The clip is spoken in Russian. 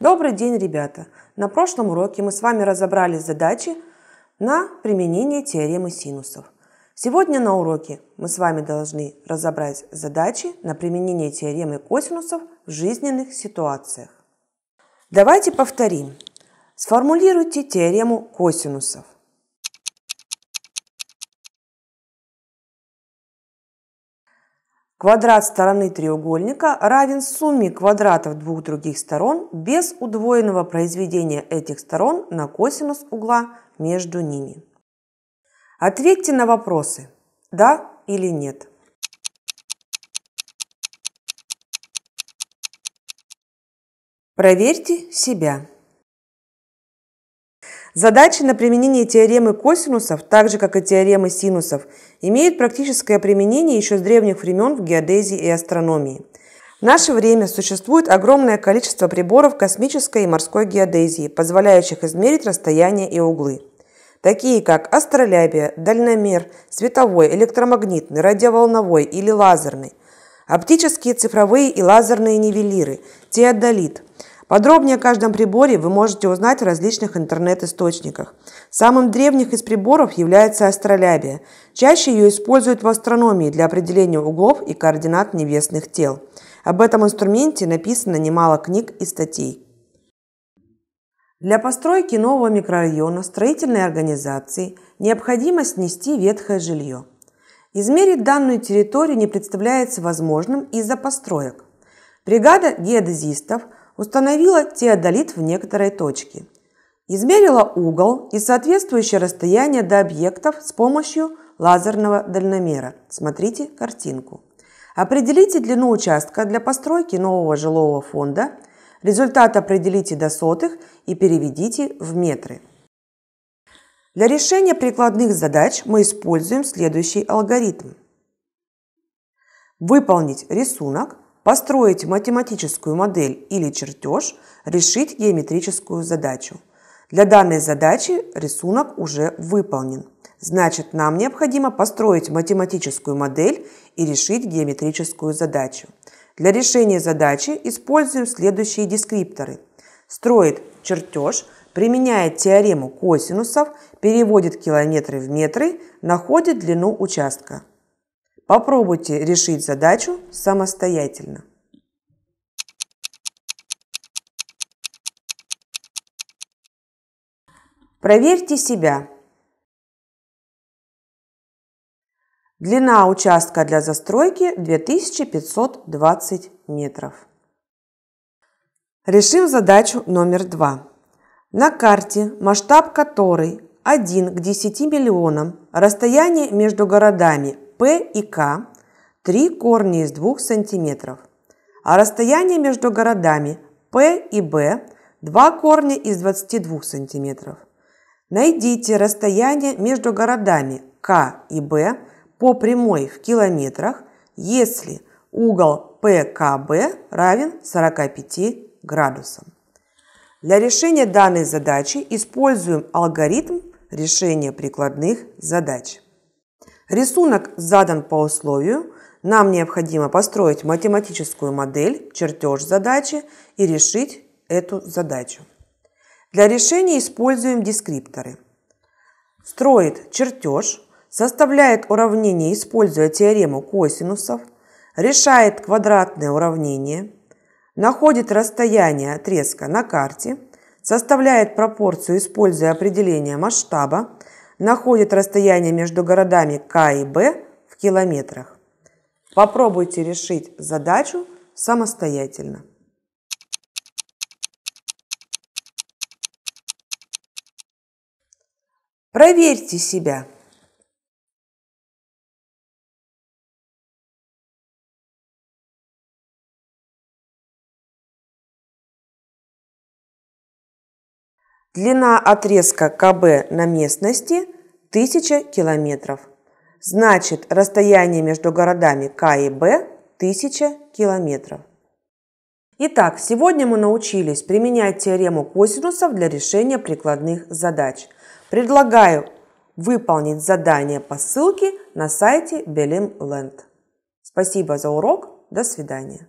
Добрый день, ребята! На прошлом уроке мы с вами разобрали задачи на применение теоремы синусов. Сегодня на уроке мы с вами должны разобрать задачи на применение теоремы косинусов в жизненных ситуациях. Давайте повторим. Сформулируйте теорему косинусов. Квадрат стороны треугольника равен сумме квадратов двух других сторон без удвоенного произведения этих сторон на косинус угла между ними. Ответьте на вопросы «да» или «нет». Проверьте себя. Задачи на применение теоремы косинусов, так же как и теоремы синусов, имеют практическое применение еще с древних времен в геодезии и астрономии. В наше время существует огромное количество приборов космической и морской геодезии, позволяющих измерить расстояния и углы. Такие как астролябия, дальномер, световой, электромагнитный, радиоволновой или лазерный, оптические, цифровые и лазерные нивелиры, теодолит – Подробнее о каждом приборе вы можете узнать в различных интернет-источниках. Самым древних из приборов является астролябия. Чаще ее используют в астрономии для определения углов и координат небесных тел. Об этом инструменте написано немало книг и статей. Для постройки нового микрорайона строительной организации необходимо снести ветхое жилье. Измерить данную территорию не представляется возможным из-за построек. Бригада геодезистов – установила теодолит в некоторой точке. Измерила угол и соответствующее расстояние до объектов с помощью лазерного дальномера. Смотрите картинку. Определите длину участка для постройки нового жилого фонда. Результат определите до сотых и переведите в метры. Для решения прикладных задач мы используем следующий алгоритм. Выполнить рисунок – построить математическую модель или чертеж, решить геометрическую задачу. Для данной задачи рисунок уже выполнен. Значит, нам необходимо построить математическую модель и решить геометрическую задачу. Для решения задачи используем следующие дескрипторы. Строит чертеж, применяет теорему косинусов, переводит километры в метры, находит длину участка. Попробуйте решить задачу самостоятельно. Проверьте себя. Длина участка для застройки 2520 метров. Решим задачу номер два. На карте, масштаб которой 1 к 10 миллионам, расстояние между городами P и К – три корня из двух сантиметров, а расстояние между городами P и B – два корня из 22 сантиметров. Найдите расстояние между городами К и Б по прямой в километрах, если угол ПКБ равен 45 градусам. Для решения данной задачи используем алгоритм решения прикладных задач. Рисунок задан по условию. Нам необходимо построить математическую модель, чертеж задачи и решить эту задачу. Для решения используем дескрипторы. Строит чертеж, составляет уравнение, используя теорему косинусов, решает квадратное уравнение, находит расстояние отрезка на карте, составляет пропорцию, используя определение масштаба, находит расстояние между городами К и Б в километрах. Попробуйте решить задачу самостоятельно. Проверьте себя. Длина отрезка КБ на местности 1000 километров. Значит, расстояние между городами К и Б 1000 километров. Итак, сегодня мы научились применять теорему косинусов для решения прикладных задач. Предлагаю выполнить задание по ссылке на сайте Белим Спасибо за урок. До свидания.